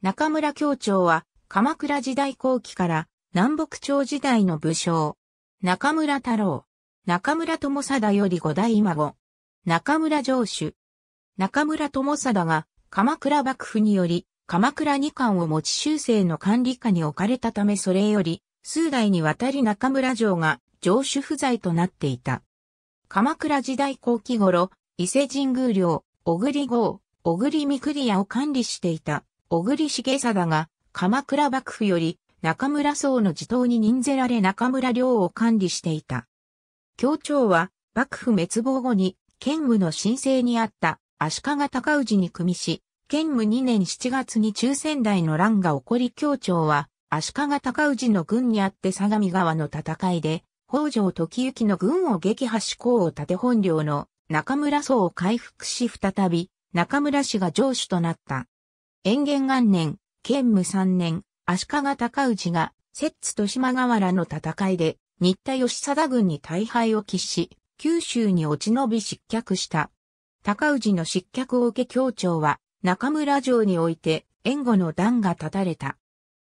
中村教長は、鎌倉時代後期から南北朝時代の武将。中村太郎。中村智貞より五代孫。中村城主。中村智貞が鎌倉幕府により鎌倉二官を持ち修正の管理下に置かれたためそれより数代にわたり中村城が城主不在となっていた。鎌倉時代後期頃、伊勢神宮領、小栗郷、小栗三栗屋を管理していた小栗重貞が鎌倉幕府より中村宗の地頭に任せられ中村領を管理していた。協調は幕府滅亡後に兼務の申請にあった足利高氏に組みし、兼務2年7月に中仙台の乱が起こり協調は足利高氏の軍にあって相模川の戦いで北条時行の軍を撃破し功を立て本領の中村宗を回復し再び中村氏が城主となった。延元元年、建武三年、足利高氏が、摂津と島河原の戦いで、新田義貞軍に大敗を喫し、九州に落ち延び失脚した。高氏の失脚を受け協調は、中村城において、援護の段が立たれた。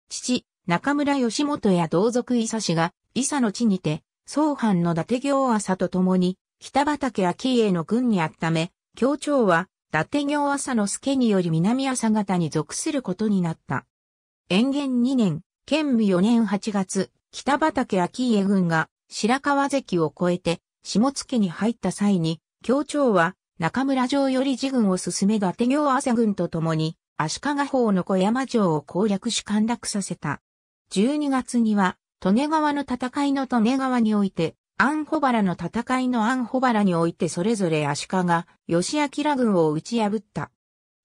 父、中村義元や同族伊佐氏が、伊佐の地にて、総藩の伊達行朝と共に、北畠秋家の軍にあっため、協調は、伊達行浅之助により南朝方に属することになった。延元2年、建武4年8月、北畠秋家軍が白川関を越えて下月に入った際に、協調は中村城より自軍を進め伊達行浅軍と共に足利法の小山城を攻略し陥落させた。12月には、利根川の戦いの利根川において、アンホバラの戦いのアンホバラにおいてそれぞれ足利、義明軍を打ち破った。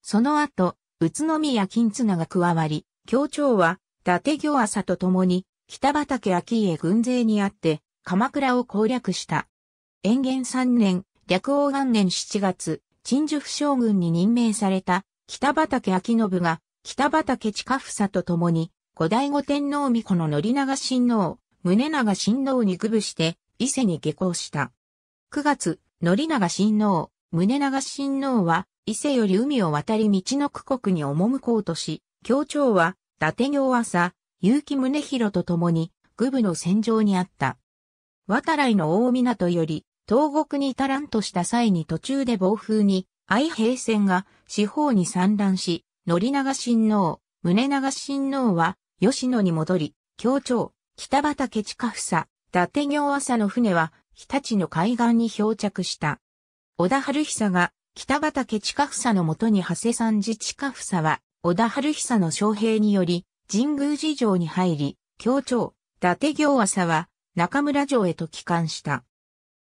その後、宇都宮金綱が加わり、協調は、伊達行朝と共に、北畠秋家軍勢にあって、鎌倉を攻略した。延元3年、略王元年7月、陳寿府将軍に任命された、北畠秋信が、北畠近房と共に、後醍醐天皇御子の宣長親王、宗長親王に愚部して、伊勢に下校した。9月、則長親王、宗長親王は、伊勢より海を渡り道の区国に赴こうとし、協調は、伊達行朝、結城宗広と共に、愚部の戦場にあった。渡来の大港より、東国に至らんとした際に途中で暴風に、愛兵船が四方に散乱し、則長親王、宗長親王は、吉野に戻り、協調、北畠近房、達行朝の船は、日立の海岸に漂着した。小田春久が、北畠近房のもとに長谷三次近房は、小田春久の将兵により、神宮寺城に入り、協調、伊達行朝は、中村城へと帰還した。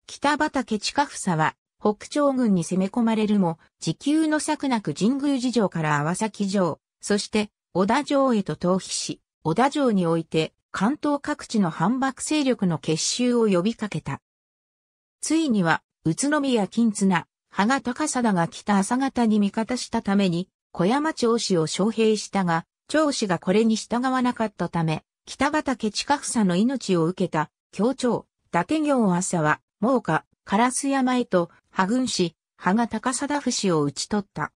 北畠近房は、北朝軍に攻め込まれるも、時給の策なく神宮寺城から淡崎城、そして、小田城へと逃避し、小田城において、関東各地の反幕勢力の結集を呼びかけた。ついには、宇都宮金綱、羽賀高貞が北朝方に味方したために、小山長氏を招聘したが、長氏がこれに従わなかったため、北家近房の命を受けた、協調、伊達行朝は、猛火、烏山へと、羽軍氏、羽賀高貞府氏を討ち取った。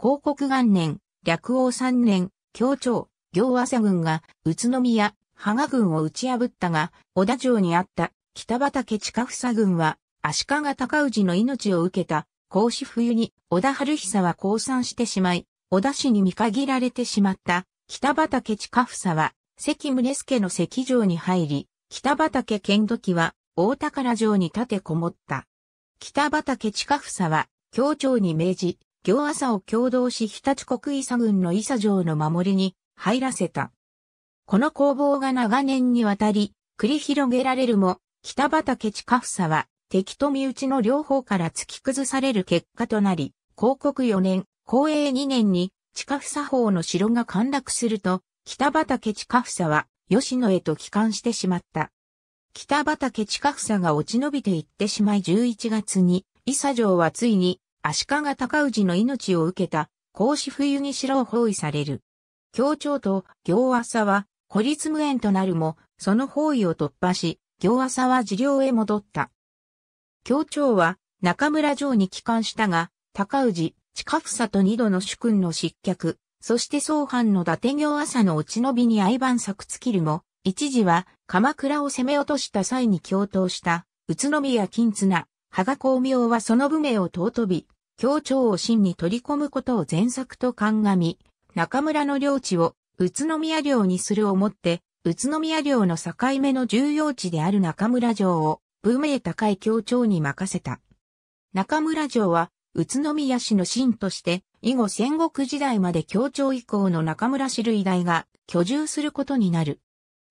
広告元年、略王三年、協調、行朝軍が、宇都宮、羽賀軍を打ち破ったが、小田城にあった北畠近房軍は、足利尊氏の命を受けた、甲子冬に小田春久は降参してしまい、小田氏に見限られてしまった北畠近房は、関宗助の関城に入り、北畠剣時は大宝城に立てこもった。北畠近房は、協調に命じ、行朝を共同し日立国伊佐軍の伊佐城の守りに入らせた。この攻防が長年にわたり、繰り広げられるも、北畠近房は、敵と身内の両方から突き崩される結果となり、広告4年、公営2年に、近房法の城が陥落すると、北畠近房は、吉野へと帰還してしまった。北畠近房が落ち延びていってしまい11月に、伊佐城はついに、足利尊氏の命を受けた、孔子冬に城を包囲される。協調と行朝は、孤立無縁となるも、その包囲を突破し、行朝は治療へ戻った。協調は中村城に帰還したが、高氏、近房と二度の主君の失脚、そして総藩の伊達行朝の落ち延びに相番作尽きるも、一時は鎌倉を攻め落とした際に共闘した、宇都宮金綱、羽賀光明はその武名を尊び、協調を真に取り込むことを前作と鑑み、中村の領地を宇都宮領にするをもって、宇都宮領の境目の重要地である中村城を、文明高い協調に任せた。中村城は、宇都宮市の神として、以後戦国時代まで協調以降の中村氏類大が居住することになる。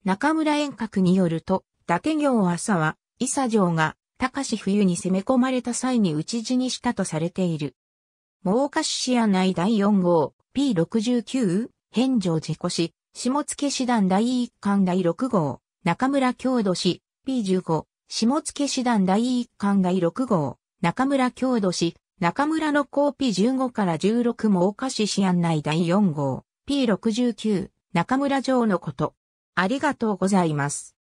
中村遠隔によると、伊達行朝は、伊佐城が、高し冬に攻め込まれた際に討ち死にしたとされている。真岡市市案内第4号、P69 返上事故し、下野師団第1巻第6号、中村郷土市、P15、下野師団第1巻第6号、中村郷土市、中村のピ P15 から16も岡市市案内第4号、P69、中村城のこと。ありがとうございます。